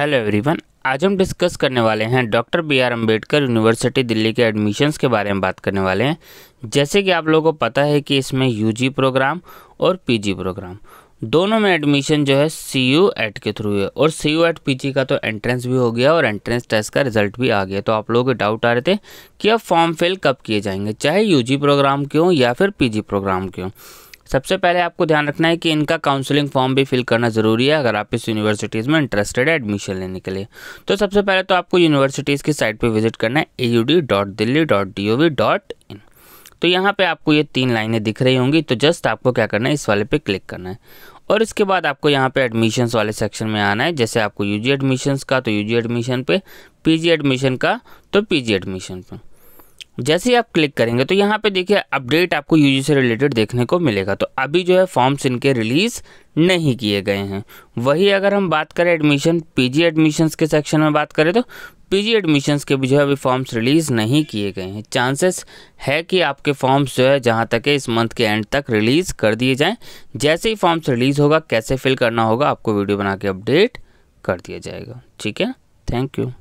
hello everyone आज हम discuss करने वाले हैं doctor B R Ambedkar university Delhi के एडमिशन्स के बारे में बात करने वाले हैं जैसे कि आप लोगों को पता है कि इसमें यूजी प्रोग्राम और पीजी प्रोग्राम दोनों में एडमिशन जो है सी यू एट के थ्रू है और C U ET P G का तो एंट्रेंस भी हो गया और एंट्रेंस टेस्ट का रिजल्ट भी आ गया तो आप लोगों के डाउट आ रहे थे कि अब फॉर्म फिल कब किए जाएंगे चाहे यू जी प्रोग्राम के हों या फिर पी जी प्रोग्राम के हों सबसे पहले आपको ध्यान रखना है कि इनका काउंसलिंग फॉर्म भी फिल करना ज़रूरी है अगर आप इस यूनिवर्सिटीज़ में इंटरेस्टेड है एडमिशन लेने के लिए तो सबसे पहले तो आपको यूनिवर्सिटीज़ की साइट पर विजिट करना है A U D dot Delhi dot D O V dot in तो यहाँ पर आपको ये तीन लाइनें दिख रही होंगी तो जस्ट आपको क्या करना है इस वाले पे क्लिक करना है और इसके बाद आपको यहाँ पे एडमिशन्स वाले सेक्शन में आना है जैसे आपको यूजी एडमिशन्स का तो यूजी एडमिशन पे पीजी एडमिशन का तो पीजी एडमिशन पे जैसे ही आप क्लिक करेंगे तो यहाँ पे देखिए अपडेट आपको यूजी से रिलेटेड देखने को मिलेगा तो अभी जो है फॉर्म्स इनके रिलीज़ नहीं किए गए हैं वही अगर हम बात करें एडमिशन पीजी एडमिशन्स के सेक्शन में बात करें तो पीजी एडमिशंस के भी जो है अभी फॉर्म्स रिलीज़ नहीं किए गए हैं चांसेस है कि आपके फॉर्म्स जो है जहाँ तक है इस मंथ के एंड तक रिलीज़ कर दिए जाएँ जैसे ही फॉर्म्स रिलीज़ होगा कैसे फिल करना होगा आपको वीडियो बना के अपडेट कर दिया जाएगा ठीक है थैंक यू